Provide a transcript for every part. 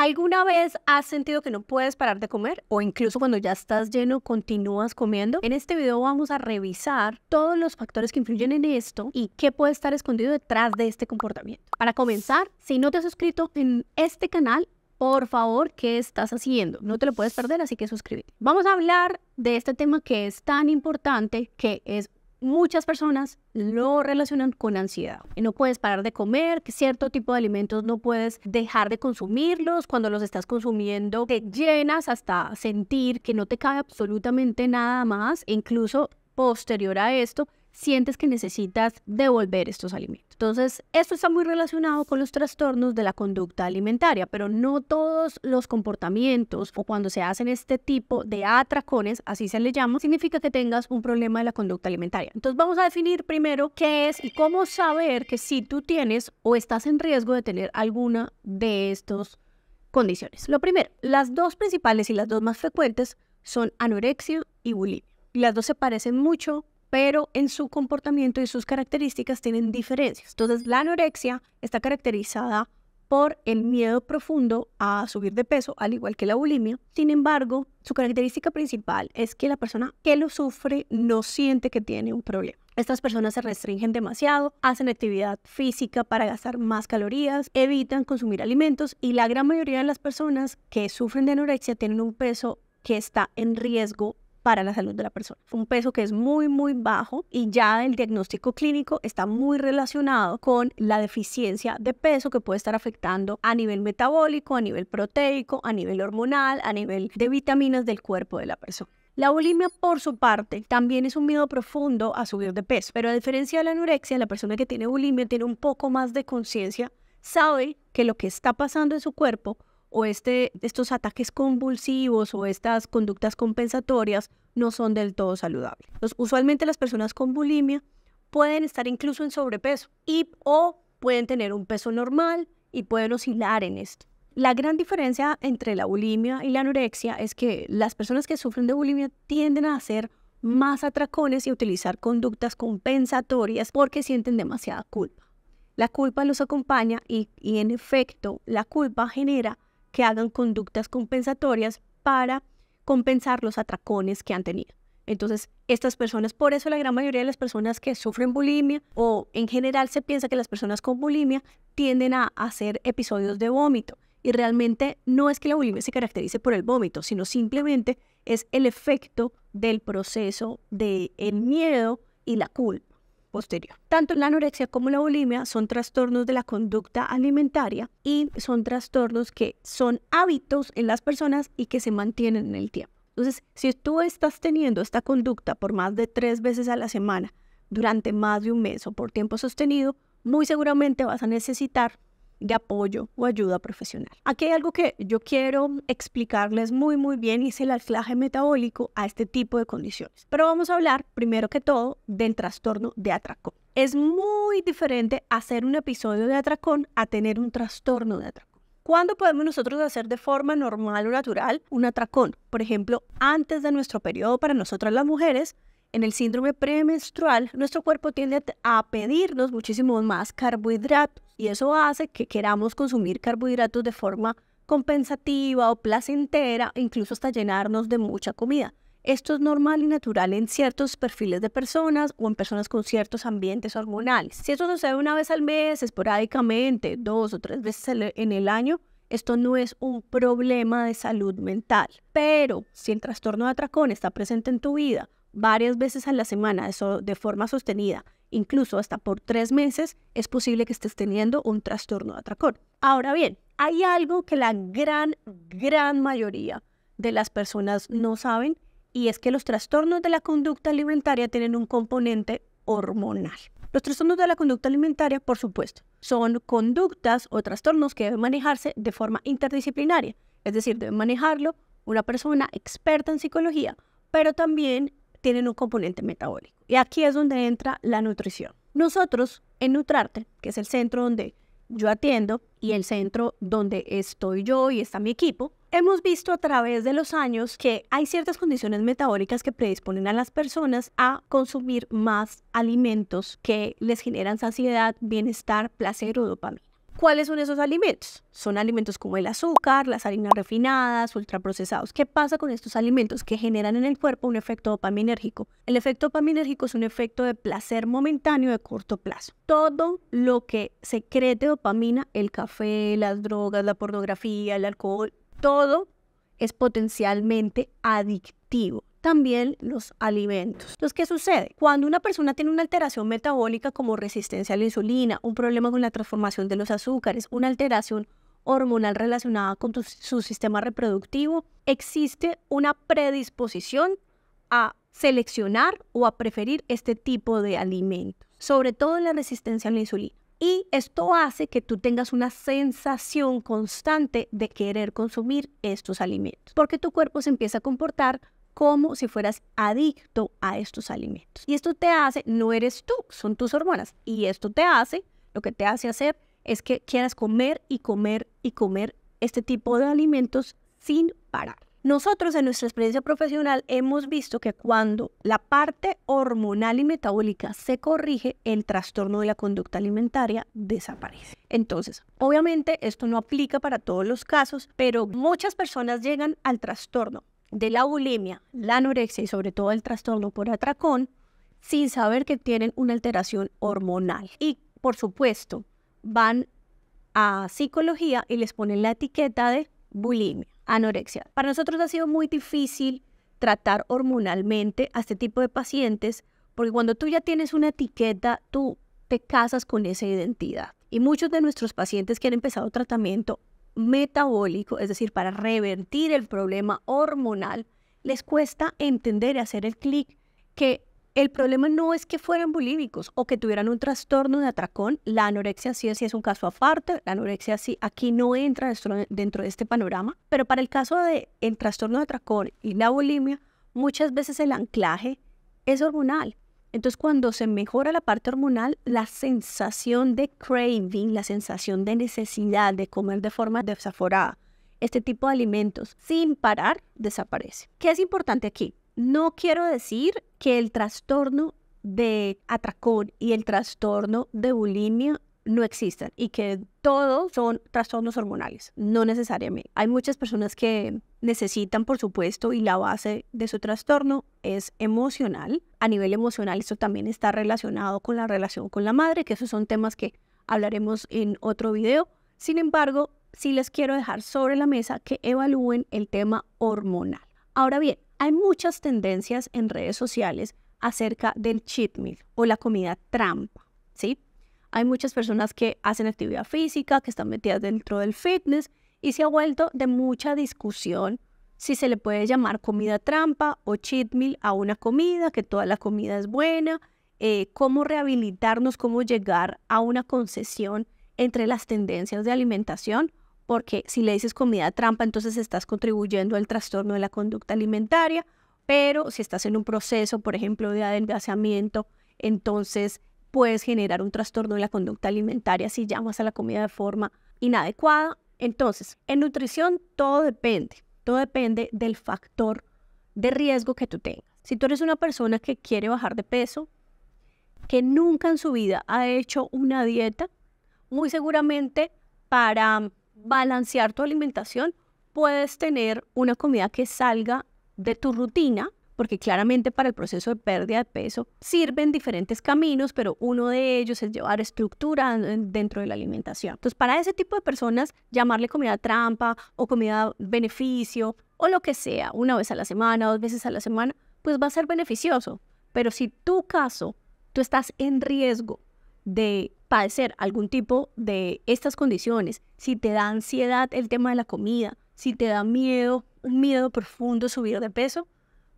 ¿Alguna vez has sentido que no puedes parar de comer o incluso cuando ya estás lleno continúas comiendo? En este video vamos a revisar todos los factores que influyen en esto y qué puede estar escondido detrás de este comportamiento. Para comenzar, si no te has suscrito en este canal, por favor, ¿qué estás haciendo? No te lo puedes perder, así que suscríbete. Vamos a hablar de este tema que es tan importante, que es muchas personas lo relacionan con ansiedad. Y no puedes parar de comer, que cierto tipo de alimentos no puedes dejar de consumirlos. Cuando los estás consumiendo, te llenas hasta sentir que no te cabe absolutamente nada más. incluso posterior a esto, sientes que necesitas devolver estos alimentos. Entonces, esto está muy relacionado con los trastornos de la conducta alimentaria, pero no todos los comportamientos o cuando se hacen este tipo de atracones, así se le llama, significa que tengas un problema de la conducta alimentaria. Entonces, vamos a definir primero qué es y cómo saber que si tú tienes o estás en riesgo de tener alguna de estas condiciones. Lo primero, las dos principales y las dos más frecuentes son anorexia y bulimia. Las dos se parecen mucho pero en su comportamiento y sus características tienen diferencias. Entonces, la anorexia está caracterizada por el miedo profundo a subir de peso, al igual que la bulimia. Sin embargo, su característica principal es que la persona que lo sufre no siente que tiene un problema. Estas personas se restringen demasiado, hacen actividad física para gastar más calorías, evitan consumir alimentos y la gran mayoría de las personas que sufren de anorexia tienen un peso que está en riesgo para la salud de la persona. Un peso que es muy, muy bajo y ya el diagnóstico clínico está muy relacionado con la deficiencia de peso que puede estar afectando a nivel metabólico, a nivel proteico, a nivel hormonal, a nivel de vitaminas del cuerpo de la persona. La bulimia, por su parte, también es un miedo profundo a subir de peso, pero a diferencia de la anorexia, la persona que tiene bulimia tiene un poco más de conciencia, sabe que lo que está pasando en su cuerpo o este, estos ataques convulsivos o estas conductas compensatorias no son del todo saludables. usualmente las personas con bulimia pueden estar incluso en sobrepeso y o pueden tener un peso normal y pueden oscilar en esto. La gran diferencia entre la bulimia y la anorexia es que las personas que sufren de bulimia tienden a hacer más atracones y utilizar conductas compensatorias porque sienten demasiada culpa. La culpa los acompaña y en efecto la culpa genera que hagan conductas compensatorias para compensar los atracones que han tenido. Entonces, estas personas, por eso la gran mayoría de las personas que sufren bulimia o en general se piensa que las personas con bulimia tienden a hacer episodios de vómito. Y realmente no es que la bulimia se caracterice por el vómito, sino simplemente es el efecto del proceso del el miedo y la culpa posterior. Tanto la anorexia como la bulimia son trastornos de la conducta alimentaria y son trastornos que son hábitos en las personas y que se mantienen en el tiempo. Entonces, si tú estás teniendo esta conducta por más de tres veces a la semana, durante más de un mes o por tiempo sostenido, muy seguramente vas a necesitar de apoyo o ayuda profesional. Aquí hay algo que yo quiero explicarles muy muy bien y es el anclaje metabólico a este tipo de condiciones. Pero vamos a hablar primero que todo del trastorno de atracón. Es muy diferente hacer un episodio de atracón a tener un trastorno de atracón. ¿Cuándo podemos nosotros hacer de forma normal o natural un atracón? Por ejemplo, antes de nuestro periodo para nosotras las mujeres en el síndrome premenstrual, nuestro cuerpo tiende a pedirnos muchísimos más carbohidratos y eso hace que queramos consumir carbohidratos de forma compensativa o placentera, incluso hasta llenarnos de mucha comida. Esto es normal y natural en ciertos perfiles de personas o en personas con ciertos ambientes hormonales. Si esto sucede una vez al mes, esporádicamente, dos o tres veces e, en el año, esto no es un problema de salud mental. Pero si el trastorno de atracón está presente en tu vida varias veces a la semana, eso de forma sostenida, incluso hasta por tres meses, es posible que estés teniendo un trastorno de atracón. Ahora bien, hay algo que la gran, gran mayoría de las personas no saben y es que los trastornos de la conducta alimentaria tienen un componente hormonal. Los trastornos de la conducta alimentaria, por supuesto, son conductas o trastornos que deben manejarse de forma interdisciplinaria, es decir, debe manejarlo una persona experta en psicología, pero también tienen un componente metabólico. Y aquí es donde entra la nutrición. Nosotros en Nutrarte, que es el centro donde yo atiendo y el centro donde estoy yo y está mi equipo, hemos visto a través de los años que hay ciertas condiciones metabólicas que predisponen a las personas a consumir más alimentos que les generan saciedad, bienestar, placer o dopamina. ¿Cuáles son esos alimentos? Son alimentos como el azúcar, las harinas refinadas, ultraprocesados. ¿Qué pasa con estos alimentos que generan en el cuerpo un efecto dopaminérgico? El efecto dopaminérgico es un efecto de placer momentáneo de corto plazo. Todo lo que secrete dopamina, el café, las drogas, la pornografía, el alcohol, todo es potencialmente adictivo también los alimentos. Entonces, ¿qué sucede? Cuando una persona tiene una alteración metabólica como resistencia a la insulina, un problema con la transformación de los azúcares, una alteración hormonal relacionada con su sistema reproductivo, existe una predisposición a seleccionar o a preferir este tipo de alimentos, sobre todo en la resistencia a la insulina. Y esto hace que tú tengas una sensación constante de querer consumir estos alimentos, porque tu cuerpo se empieza a comportar como si fueras adicto a estos alimentos. Y esto te hace, no eres tú, son tus hormonas. Y esto te hace, lo que te hace hacer es que quieras comer y comer y comer este tipo de alimentos sin parar. Nosotros en nuestra experiencia profesional hemos visto que cuando la parte hormonal y metabólica se corrige, el trastorno de la conducta alimentaria desaparece. Entonces, obviamente esto no aplica para todos los casos, pero muchas personas llegan al trastorno de la bulimia, la anorexia y sobre todo el trastorno por atracón sin saber que tienen una alteración hormonal. Y por supuesto, van a psicología y les ponen la etiqueta de bulimia, anorexia. Para nosotros ha sido muy difícil tratar hormonalmente a este tipo de pacientes porque cuando tú ya tienes una etiqueta, tú te casas con esa identidad. Y muchos de nuestros pacientes que han empezado tratamiento metabólico, es decir, para revertir el problema hormonal, les cuesta entender y hacer el clic que el problema no es que fueran bulímicos o que tuvieran un trastorno de atracón. La anorexia sí, es un caso aparte. La anorexia sí aquí no entra dentro de este panorama. Pero para el caso del el trastorno de atracón y la bulimia, muchas veces el anclaje es hormonal. Entonces, cuando se mejora la parte hormonal, la sensación de craving, la sensación de necesidad de comer de forma desaforada este tipo de alimentos sin parar desaparece. ¿Qué es importante aquí? No quiero decir que el trastorno de atracón y el trastorno de bulimia no existan y que todos son trastornos hormonales, no necesariamente. Hay muchas personas que necesitan, por supuesto, y la base de su trastorno es emocional. A nivel emocional, esto también está relacionado con la relación con la madre, que esos son temas que hablaremos en otro video. Sin embargo, sí les quiero dejar sobre la mesa que evalúen el tema hormonal. Ahora bien, hay muchas tendencias en redes sociales acerca del cheat meal o la comida trampa, ¿sí? Hay muchas personas que hacen actividad física, que están metidas dentro del fitness y se ha vuelto de mucha discusión si se le puede llamar comida trampa o cheat meal a una comida, que toda la comida es buena, eh, cómo rehabilitarnos, cómo llegar a una concesión entre las tendencias de alimentación, porque si le dices comida trampa, entonces estás contribuyendo al trastorno de la conducta alimentaria, pero si estás en un proceso, por ejemplo, de adelgazamiento, entonces puedes generar un trastorno de la conducta alimentaria si llamas a la comida de forma inadecuada entonces, en nutrición todo depende, todo depende del factor de riesgo que tú tengas. Si tú eres una persona que quiere bajar de peso, que nunca en su vida ha hecho una dieta, muy seguramente para balancear tu alimentación puedes tener una comida que salga de tu rutina porque claramente para el proceso de pérdida de peso sirven diferentes caminos, pero uno de ellos es llevar estructura dentro de la alimentación. Entonces, para ese tipo de personas, llamarle comida trampa o comida beneficio o lo que sea, una vez a la semana, dos veces a la semana, pues va a ser beneficioso. Pero si tu caso, tú estás en riesgo de padecer algún tipo de estas condiciones, si te da ansiedad el tema de la comida, si te da miedo, un miedo profundo subir de peso,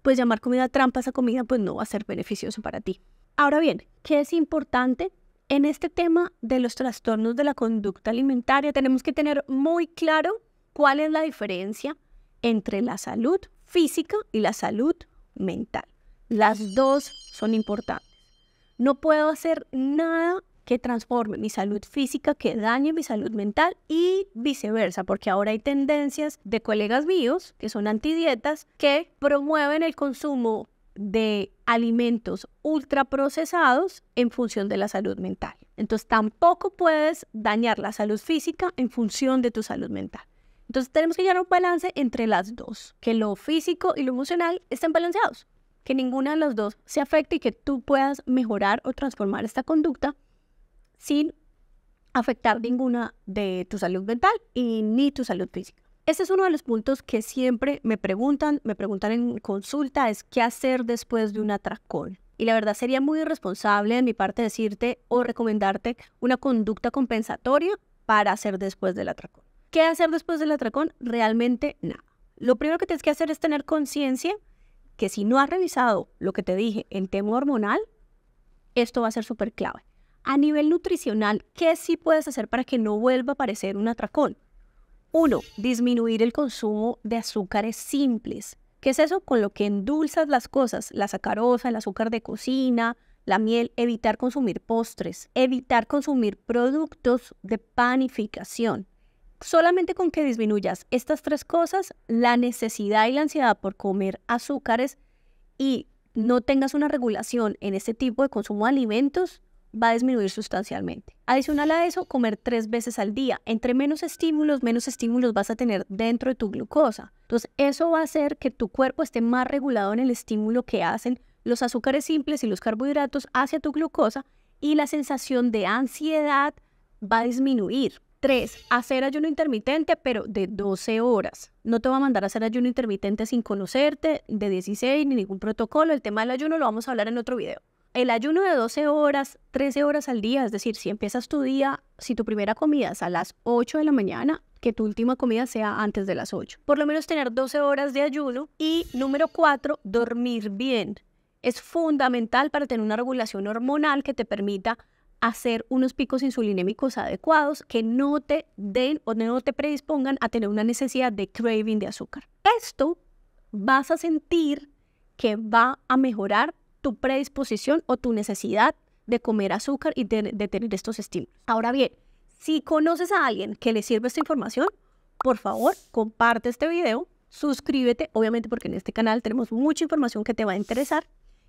pues llamar comida trampa esa comida pues no va a ser beneficioso para ti. Ahora bien, ¿qué es importante? En este tema de los trastornos de la conducta alimentaria tenemos que tener muy claro cuál es la diferencia entre la salud física y la salud mental. Las dos son importantes. No puedo hacer nada que transforme mi salud física, que dañe mi salud mental y viceversa, porque ahora hay tendencias de colegas míos que son antidietas que promueven el consumo de alimentos ultraprocesados en función de la salud mental. Entonces tampoco puedes dañar la salud física en función de tu salud mental. Entonces tenemos que llegar a un balance entre las dos, que lo físico y lo emocional estén balanceados, que ninguna de las dos se afecte y que tú puedas mejorar o transformar esta conducta sin afectar ninguna de tu salud mental y ni tu salud física. Ese es uno de los puntos que siempre me preguntan, me preguntan en consulta, es qué hacer después de un atracón. Y la verdad sería muy irresponsable de mi parte decirte o recomendarte una conducta compensatoria para hacer después del atracón. ¿Qué hacer después del atracón? Realmente nada. Lo primero que tienes que hacer es tener conciencia que si no has revisado lo que te dije en tema hormonal, esto va a ser súper clave. A nivel nutricional, ¿qué sí puedes hacer para que no vuelva a aparecer un atracón? Uno, disminuir el consumo de azúcares simples. ¿Qué es eso? Con lo que endulzas las cosas, la sacarosa, el azúcar de cocina, la miel, evitar consumir postres, evitar consumir productos de panificación. Solamente con que disminuyas estas tres cosas, la necesidad y la ansiedad por comer azúcares y no tengas una regulación en este tipo de consumo de alimentos, va a disminuir sustancialmente. Adicional a eso, comer tres veces al día. Entre menos estímulos, menos estímulos vas a tener dentro de tu glucosa. Entonces, eso va a hacer que tu cuerpo esté más regulado en el estímulo que hacen los azúcares simples y los carbohidratos hacia tu glucosa y la sensación de ansiedad va a disminuir. 3. Hacer ayuno intermitente, pero de 12 horas. No te va a mandar a hacer ayuno intermitente sin conocerte, de 16, ni ningún protocolo. El tema del ayuno lo vamos a hablar en otro video el ayuno de 12 horas, 13 horas al día, es decir, si empiezas tu día, si tu primera comida es a las 8 de la mañana, que tu última comida sea antes de las 8. Por lo menos tener 12 horas de ayuno. Y número 4, dormir bien. Es fundamental para tener una regulación hormonal que te permita hacer unos picos insulinémicos adecuados que no te den o no te predispongan a tener una necesidad de craving de azúcar. Esto vas a sentir que va a mejorar tu predisposición o tu necesidad de comer azúcar y de, tener estos estímulos. Ahora bien, si conoces a alguien que le sirve esta información, por favor, comparte este video, suscríbete, obviamente porque en este canal tenemos mucha información que te va a interesar.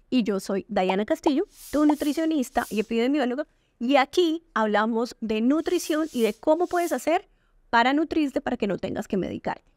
Y yo soy Diana Castillo, tu nutricionista y epidemióloga, y aquí hablamos de nutrición y de cómo puedes hacer para nutrirte para que no tengas que medicar.